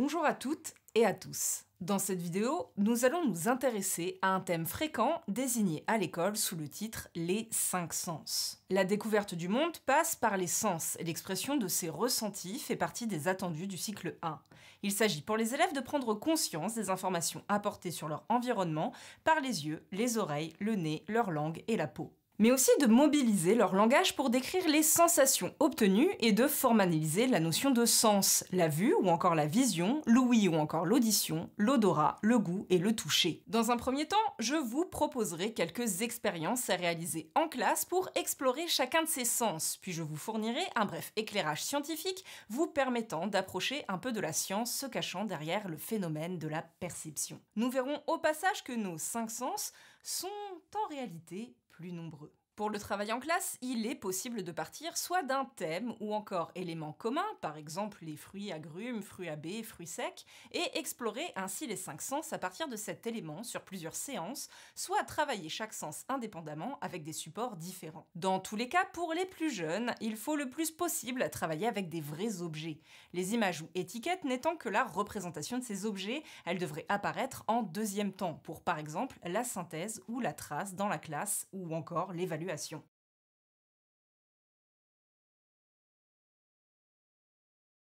Bonjour à toutes et à tous. Dans cette vidéo, nous allons nous intéresser à un thème fréquent désigné à l'école sous le titre Les cinq sens. La découverte du monde passe par les sens et l'expression de ces ressentis fait partie des attendus du cycle 1. Il s'agit pour les élèves de prendre conscience des informations apportées sur leur environnement par les yeux, les oreilles, le nez, leur langue et la peau mais aussi de mobiliser leur langage pour décrire les sensations obtenues et de formaliser la notion de sens, la vue ou encore la vision, l'ouïe ou encore l'audition, l'odorat, le goût et le toucher. Dans un premier temps, je vous proposerai quelques expériences à réaliser en classe pour explorer chacun de ces sens, puis je vous fournirai un bref éclairage scientifique vous permettant d'approcher un peu de la science se cachant derrière le phénomène de la perception. Nous verrons au passage que nos cinq sens sont en réalité plus nombreux. Pour le travail en classe, il est possible de partir soit d'un thème ou encore élément commun, par exemple les fruits agrumes, fruits à baies, fruits secs, et explorer ainsi les cinq sens à partir de cet élément sur plusieurs séances, soit travailler chaque sens indépendamment avec des supports différents. Dans tous les cas, pour les plus jeunes, il faut le plus possible travailler avec des vrais objets. Les images ou étiquettes n'étant que la représentation de ces objets, elles devraient apparaître en deuxième temps, pour par exemple la synthèse ou la trace dans la classe ou encore l'évaluation évaluation.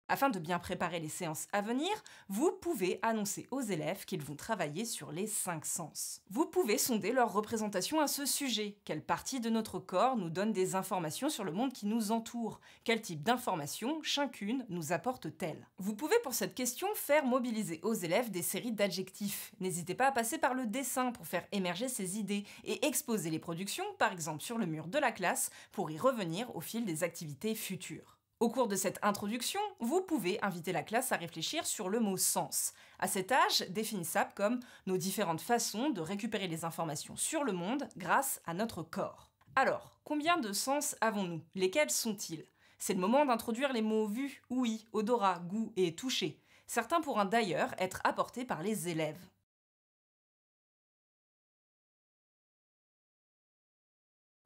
Afin de bien préparer les séances à venir, vous pouvez annoncer aux élèves qu'ils vont travailler sur les cinq sens. Vous pouvez sonder leur représentation à ce sujet. Quelle partie de notre corps nous donne des informations sur le monde qui nous entoure Quel type d'informations chacune nous apporte-t-elle Vous pouvez pour cette question faire mobiliser aux élèves des séries d'adjectifs. N'hésitez pas à passer par le dessin pour faire émerger ces idées et exposer les productions, par exemple sur le mur de la classe, pour y revenir au fil des activités futures. Au cours de cette introduction, vous pouvez inviter la classe à réfléchir sur le mot sens, à cet âge définissable comme nos différentes façons de récupérer les informations sur le monde grâce à notre corps. Alors, combien de sens avons-nous Lesquels sont-ils C'est le moment d'introduire les mots vu »,« oui »,« odorat, goût et toucher, certains pourront d'ailleurs être apportés par les élèves.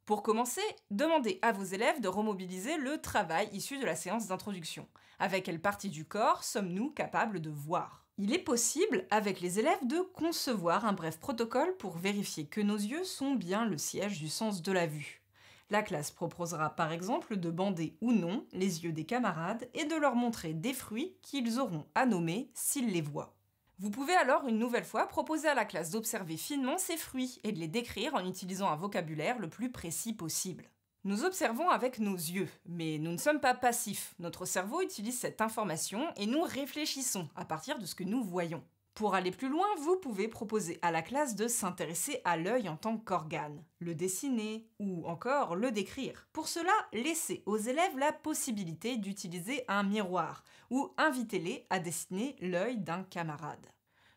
Pour commencer, demandez à vos élèves de remobiliser le travail issu de la séance d'introduction. Avec quelle partie du corps sommes-nous capables de voir il est possible, avec les élèves, de concevoir un bref protocole pour vérifier que nos yeux sont bien le siège du sens de la vue. La classe proposera par exemple de bander ou non les yeux des camarades et de leur montrer des fruits qu'ils auront à nommer s'ils les voient. Vous pouvez alors une nouvelle fois proposer à la classe d'observer finement ces fruits et de les décrire en utilisant un vocabulaire le plus précis possible. Nous observons avec nos yeux, mais nous ne sommes pas passifs. Notre cerveau utilise cette information et nous réfléchissons à partir de ce que nous voyons. Pour aller plus loin, vous pouvez proposer à la classe de s'intéresser à l'œil en tant qu'organe, le dessiner ou encore le décrire. Pour cela, laissez aux élèves la possibilité d'utiliser un miroir ou invitez-les à dessiner l'œil d'un camarade.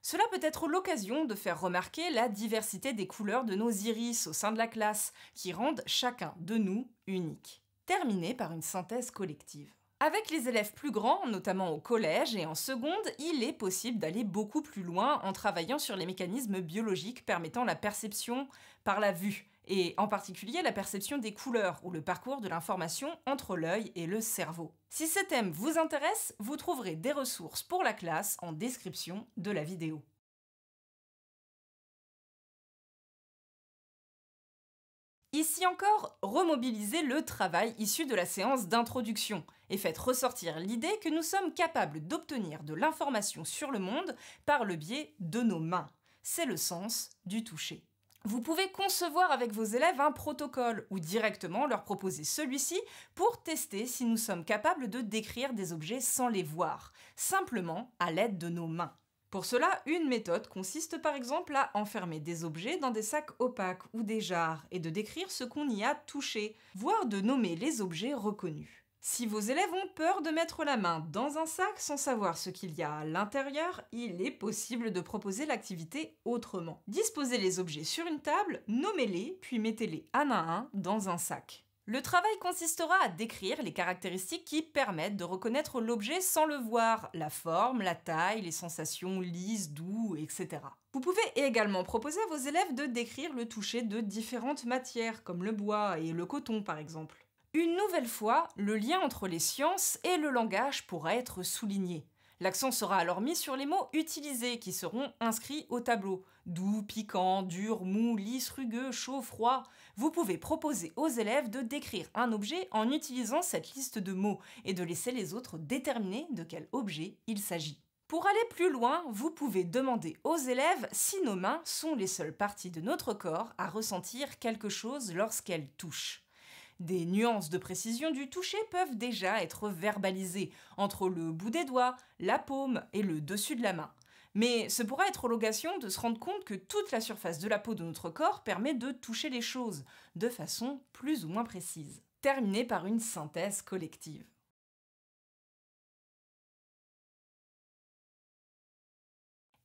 Cela peut être l'occasion de faire remarquer la diversité des couleurs de nos iris au sein de la classe, qui rendent chacun de nous unique. Terminé par une synthèse collective. Avec les élèves plus grands, notamment au collège et en seconde, il est possible d'aller beaucoup plus loin en travaillant sur les mécanismes biologiques permettant la perception par la vue, et en particulier la perception des couleurs ou le parcours de l'information entre l'œil et le cerveau. Si ce thème vous intéresse, vous trouverez des ressources pour la classe en description de la vidéo. Ici encore, remobilisez le travail issu de la séance d'introduction et faites ressortir l'idée que nous sommes capables d'obtenir de l'information sur le monde par le biais de nos mains. C'est le sens du toucher. Vous pouvez concevoir avec vos élèves un protocole ou directement leur proposer celui-ci pour tester si nous sommes capables de décrire des objets sans les voir, simplement à l'aide de nos mains. Pour cela, une méthode consiste par exemple à enfermer des objets dans des sacs opaques ou des jarres et de décrire ce qu'on y a touché, voire de nommer les objets reconnus. Si vos élèves ont peur de mettre la main dans un sac sans savoir ce qu'il y a à l'intérieur, il est possible de proposer l'activité autrement. Disposez les objets sur une table, nommez-les, puis mettez-les un à un dans un sac. Le travail consistera à décrire les caractéristiques qui permettent de reconnaître l'objet sans le voir, la forme, la taille, les sensations lisses, doux, etc. Vous pouvez également proposer à vos élèves de décrire le toucher de différentes matières, comme le bois et le coton par exemple. Une nouvelle fois, le lien entre les sciences et le langage pourra être souligné. L'accent sera alors mis sur les mots utilisés qui seront inscrits au tableau. Doux, piquant, dur, mou, lisse, rugueux, chaud, froid. Vous pouvez proposer aux élèves de décrire un objet en utilisant cette liste de mots et de laisser les autres déterminer de quel objet il s'agit. Pour aller plus loin, vous pouvez demander aux élèves si nos mains sont les seules parties de notre corps à ressentir quelque chose lorsqu'elles touchent. Des nuances de précision du toucher peuvent déjà être verbalisées entre le bout des doigts, la paume et le dessus de la main. Mais ce pourra être l'occasion de se rendre compte que toute la surface de la peau de notre corps permet de toucher les choses, de façon plus ou moins précise. Terminé par une synthèse collective.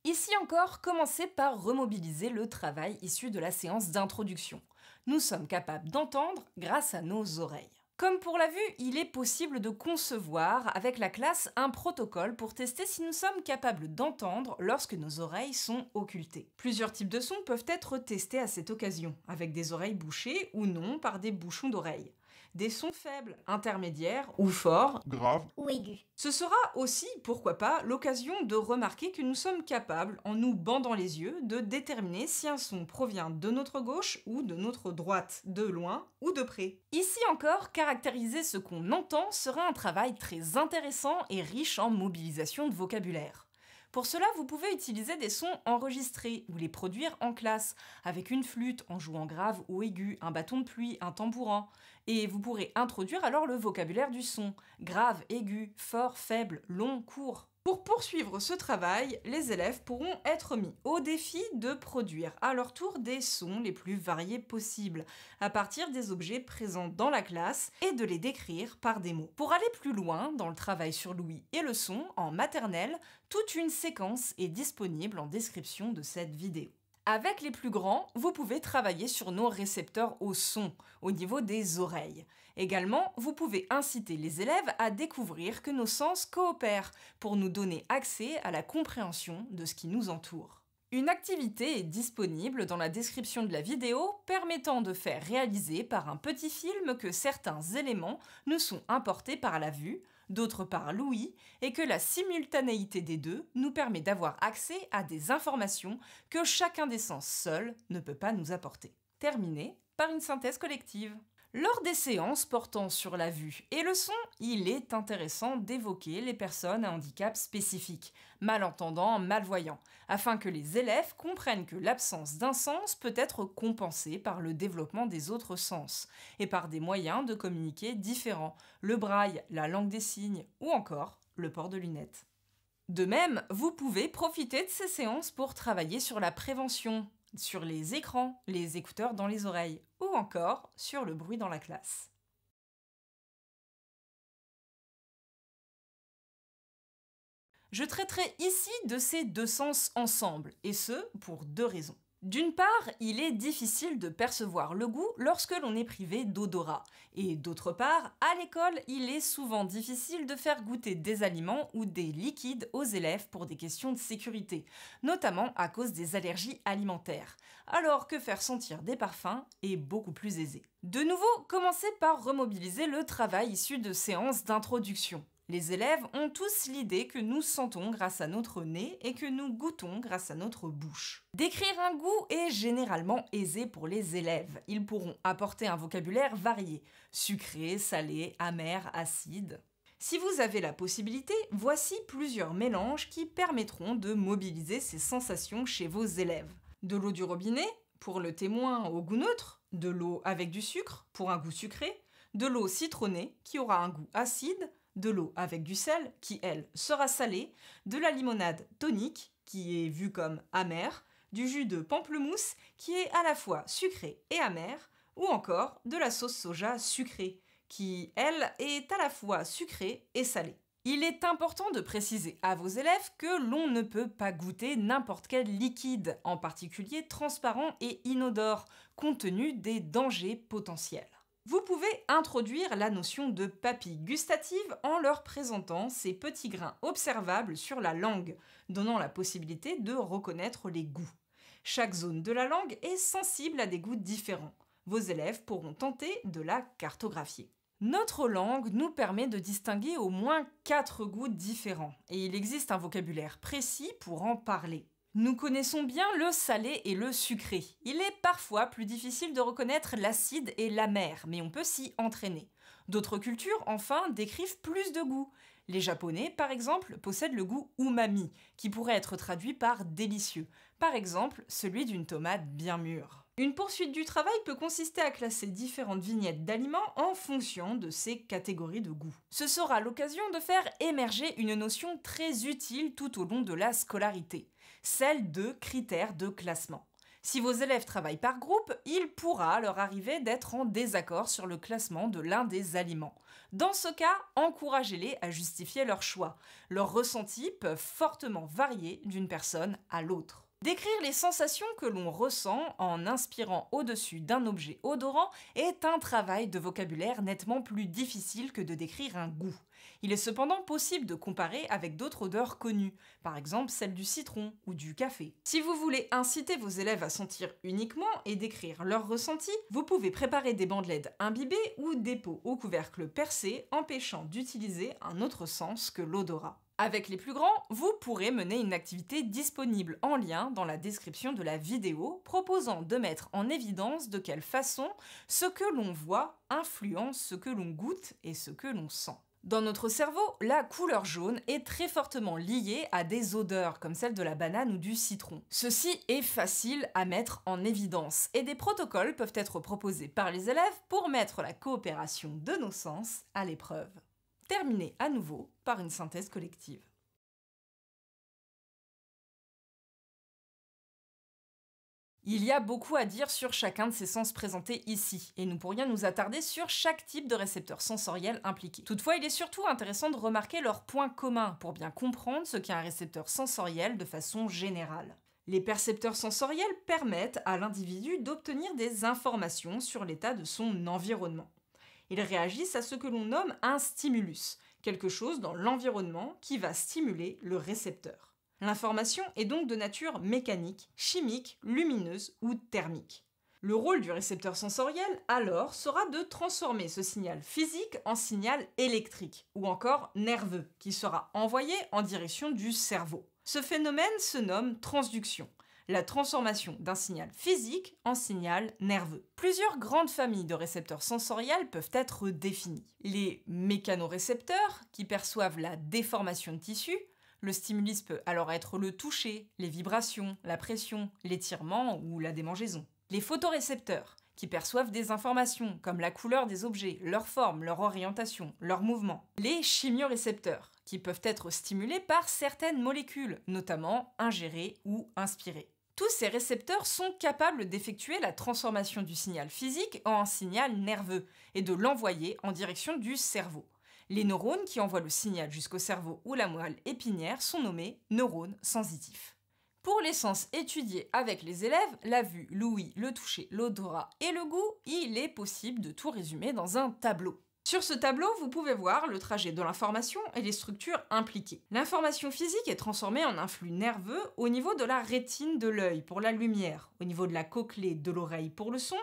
Ici encore, commencez par remobiliser le travail issu de la séance d'introduction nous sommes capables d'entendre grâce à nos oreilles. Comme pour la vue, il est possible de concevoir avec la classe un protocole pour tester si nous sommes capables d'entendre lorsque nos oreilles sont occultées. Plusieurs types de sons peuvent être testés à cette occasion, avec des oreilles bouchées ou non par des bouchons d'oreilles des sons faibles, intermédiaires ou forts, graves ou aigus. Ce sera aussi, pourquoi pas, l'occasion de remarquer que nous sommes capables, en nous bandant les yeux, de déterminer si un son provient de notre gauche ou de notre droite, de loin ou de près. Ici encore, caractériser ce qu'on entend sera un travail très intéressant et riche en mobilisation de vocabulaire. Pour cela, vous pouvez utiliser des sons enregistrés ou les produire en classe, avec une flûte en jouant grave ou aigu, un bâton de pluie, un tambourin et vous pourrez introduire alors le vocabulaire du son, grave, aigu, fort, faible, long, court. Pour poursuivre ce travail, les élèves pourront être mis au défi de produire à leur tour des sons les plus variés possibles, à partir des objets présents dans la classe et de les décrire par des mots. Pour aller plus loin dans le travail sur l'ouïe et le son, en maternelle, toute une séquence est disponible en description de cette vidéo. Avec les plus grands, vous pouvez travailler sur nos récepteurs au son, au niveau des oreilles. Également, vous pouvez inciter les élèves à découvrir que nos sens coopèrent pour nous donner accès à la compréhension de ce qui nous entoure. Une activité est disponible dans la description de la vidéo permettant de faire réaliser par un petit film que certains éléments ne sont importés par la vue, d'autres par l'ouïe, et que la simultanéité des deux nous permet d'avoir accès à des informations que chacun des sens seul ne peut pas nous apporter. Terminé par une synthèse collective. Lors des séances portant sur la vue et le son, il est intéressant d'évoquer les personnes à handicap spécifique, malentendants, malvoyants, afin que les élèves comprennent que l'absence d'un sens peut être compensée par le développement des autres sens et par des moyens de communiquer différents, le braille, la langue des signes ou encore le port de lunettes. De même, vous pouvez profiter de ces séances pour travailler sur la prévention, sur les écrans, les écouteurs dans les oreilles ou encore sur le bruit dans la classe. Je traiterai ici de ces deux sens ensemble, et ce pour deux raisons. D'une part, il est difficile de percevoir le goût lorsque l'on est privé d'odorat. Et d'autre part, à l'école, il est souvent difficile de faire goûter des aliments ou des liquides aux élèves pour des questions de sécurité, notamment à cause des allergies alimentaires. Alors que faire sentir des parfums est beaucoup plus aisé. De nouveau, commencez par remobiliser le travail issu de séances d'introduction. Les élèves ont tous l'idée que nous sentons grâce à notre nez et que nous goûtons grâce à notre bouche. Décrire un goût est généralement aisé pour les élèves. Ils pourront apporter un vocabulaire varié, sucré, salé, amer, acide. Si vous avez la possibilité, voici plusieurs mélanges qui permettront de mobiliser ces sensations chez vos élèves. De l'eau du robinet, pour le témoin au goût neutre, de l'eau avec du sucre, pour un goût sucré, de l'eau citronnée, qui aura un goût acide, de l'eau avec du sel, qui elle sera salée, de la limonade tonique, qui est vue comme amère, du jus de pamplemousse, qui est à la fois sucré et amer, ou encore de la sauce soja sucrée, qui elle est à la fois sucrée et salée. Il est important de préciser à vos élèves que l'on ne peut pas goûter n'importe quel liquide, en particulier transparent et inodore, compte tenu des dangers potentiels. Vous pouvez introduire la notion de papilles gustatives en leur présentant ces petits grains observables sur la langue, donnant la possibilité de reconnaître les goûts. Chaque zone de la langue est sensible à des goûts différents. Vos élèves pourront tenter de la cartographier. Notre langue nous permet de distinguer au moins quatre goûts différents, et il existe un vocabulaire précis pour en parler. Nous connaissons bien le salé et le sucré. Il est parfois plus difficile de reconnaître l'acide et l'amer, mais on peut s'y entraîner. D'autres cultures, enfin, décrivent plus de goûts. Les Japonais, par exemple, possèdent le goût umami, qui pourrait être traduit par délicieux. Par exemple, celui d'une tomate bien mûre. Une poursuite du travail peut consister à classer différentes vignettes d'aliments en fonction de ces catégories de goûts. Ce sera l'occasion de faire émerger une notion très utile tout au long de la scolarité celle de critères de classement. Si vos élèves travaillent par groupe, il pourra leur arriver d'être en désaccord sur le classement de l'un des aliments. Dans ce cas, encouragez-les à justifier leur choix. Leurs ressentis peuvent fortement varier d'une personne à l'autre. Décrire les sensations que l'on ressent en inspirant au-dessus d'un objet odorant est un travail de vocabulaire nettement plus difficile que de décrire un goût. Il est cependant possible de comparer avec d'autres odeurs connues, par exemple celle du citron ou du café. Si vous voulez inciter vos élèves à sentir uniquement et décrire leur ressenti, vous pouvez préparer des bandelettes imbibées ou des pots au couvercle percé empêchant d'utiliser un autre sens que l'odorat. Avec les plus grands, vous pourrez mener une activité disponible en lien dans la description de la vidéo, proposant de mettre en évidence de quelle façon ce que l'on voit influence ce que l'on goûte et ce que l'on sent. Dans notre cerveau, la couleur jaune est très fortement liée à des odeurs comme celle de la banane ou du citron. Ceci est facile à mettre en évidence et des protocoles peuvent être proposés par les élèves pour mettre la coopération de nos sens à l'épreuve. Terminé à nouveau par une synthèse collective. Il y a beaucoup à dire sur chacun de ces sens présentés ici, et nous pourrions nous attarder sur chaque type de récepteur sensoriel impliqué. Toutefois, il est surtout intéressant de remarquer leurs points communs pour bien comprendre ce qu'est un récepteur sensoriel de façon générale. Les percepteurs sensoriels permettent à l'individu d'obtenir des informations sur l'état de son environnement. Ils réagissent à ce que l'on nomme un stimulus, quelque chose dans l'environnement qui va stimuler le récepteur. L'information est donc de nature mécanique, chimique, lumineuse ou thermique. Le rôle du récepteur sensoriel, alors, sera de transformer ce signal physique en signal électrique, ou encore nerveux, qui sera envoyé en direction du cerveau. Ce phénomène se nomme transduction, la transformation d'un signal physique en signal nerveux. Plusieurs grandes familles de récepteurs sensoriels peuvent être définies. Les mécanorécepteurs, qui perçoivent la déformation de tissu, le stimulus peut alors être le toucher, les vibrations, la pression, l'étirement ou la démangeaison. Les photorécepteurs, qui perçoivent des informations comme la couleur des objets, leur forme, leur orientation, leur mouvement. Les chimiorécepteurs, qui peuvent être stimulés par certaines molécules, notamment ingérées ou inspirées. Tous ces récepteurs sont capables d'effectuer la transformation du signal physique en signal nerveux et de l'envoyer en direction du cerveau. Les neurones qui envoient le signal jusqu'au cerveau ou la moelle épinière sont nommés neurones sensitifs. Pour les sens étudiés avec les élèves, la vue, l'ouïe, le toucher, l'odorat et le goût, il est possible de tout résumer dans un tableau. Sur ce tableau, vous pouvez voir le trajet de l'information et les structures impliquées. L'information physique est transformée en un flux nerveux au niveau de la rétine de l'œil pour la lumière, au niveau de la cochlée de l'oreille pour le son,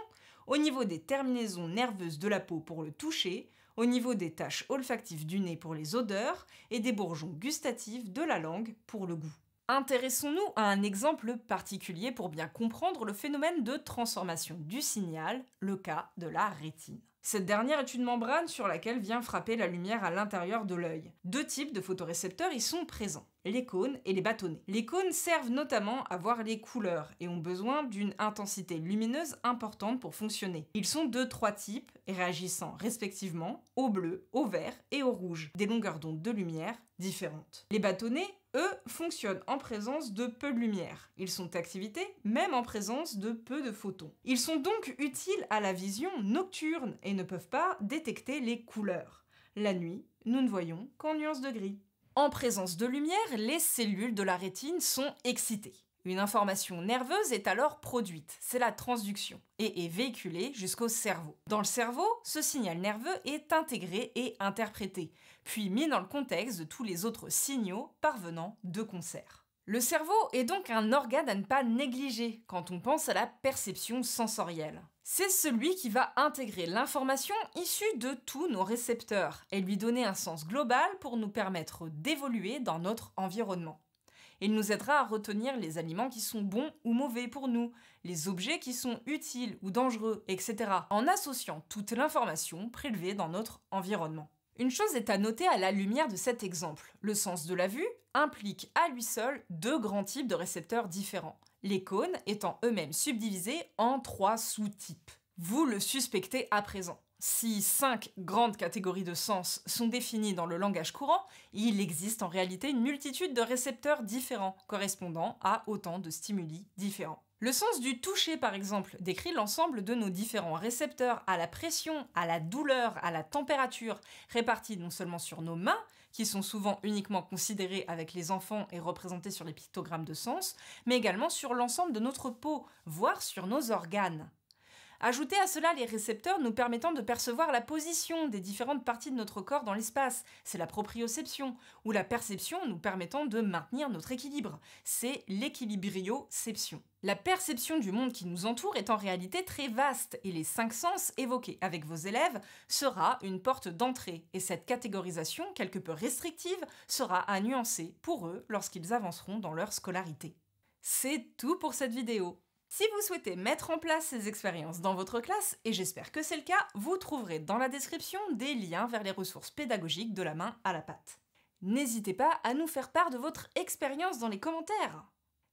au niveau des terminaisons nerveuses de la peau pour le toucher, au niveau des taches olfactives du nez pour les odeurs et des bourgeons gustatifs de la langue pour le goût. Intéressons-nous à un exemple particulier pour bien comprendre le phénomène de transformation du signal, le cas de la rétine. Cette dernière est une membrane sur laquelle vient frapper la lumière à l'intérieur de l'œil. Deux types de photorécepteurs y sont présents les cônes et les bâtonnets. Les cônes servent notamment à voir les couleurs et ont besoin d'une intensité lumineuse importante pour fonctionner. Ils sont de trois types, réagissant respectivement au bleu, au vert et au rouge, des longueurs d'onde de lumière différentes. Les bâtonnets eux, fonctionnent en présence de peu de lumière. Ils sont activités même en présence de peu de photons. Ils sont donc utiles à la vision nocturne et ne peuvent pas détecter les couleurs. La nuit, nous ne voyons qu'en nuances de gris. En présence de lumière, les cellules de la rétine sont excitées. Une information nerveuse est alors produite, c'est la transduction, et est véhiculée jusqu'au cerveau. Dans le cerveau, ce signal nerveux est intégré et interprété, puis mis dans le contexte de tous les autres signaux parvenant de concert. Le cerveau est donc un organe à ne pas négliger quand on pense à la perception sensorielle. C'est celui qui va intégrer l'information issue de tous nos récepteurs et lui donner un sens global pour nous permettre d'évoluer dans notre environnement. Il nous aidera à retenir les aliments qui sont bons ou mauvais pour nous, les objets qui sont utiles ou dangereux, etc., en associant toute l'information prélevée dans notre environnement. Une chose est à noter à la lumière de cet exemple. Le sens de la vue implique à lui seul deux grands types de récepteurs différents, les cônes étant eux-mêmes subdivisés en trois sous-types. Vous le suspectez à présent. Si cinq grandes catégories de sens sont définies dans le langage courant, il existe en réalité une multitude de récepteurs différents, correspondant à autant de stimuli différents. Le sens du toucher, par exemple, décrit l'ensemble de nos différents récepteurs à la pression, à la douleur, à la température, répartis non seulement sur nos mains, qui sont souvent uniquement considérées avec les enfants et représentées sur les pictogrammes de sens, mais également sur l'ensemble de notre peau, voire sur nos organes. Ajoutez à cela les récepteurs nous permettant de percevoir la position des différentes parties de notre corps dans l'espace, c'est la proprioception, ou la perception nous permettant de maintenir notre équilibre, c'est l'équilibrioception. La perception du monde qui nous entoure est en réalité très vaste et les cinq sens évoqués avec vos élèves sera une porte d'entrée et cette catégorisation quelque peu restrictive sera à nuancer pour eux lorsqu'ils avanceront dans leur scolarité. C'est tout pour cette vidéo. Si vous souhaitez mettre en place ces expériences dans votre classe, et j'espère que c'est le cas, vous trouverez dans la description des liens vers les ressources pédagogiques de la main à la patte. N'hésitez pas à nous faire part de votre expérience dans les commentaires.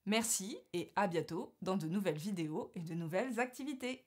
Merci et à bientôt dans de nouvelles vidéos et de nouvelles activités.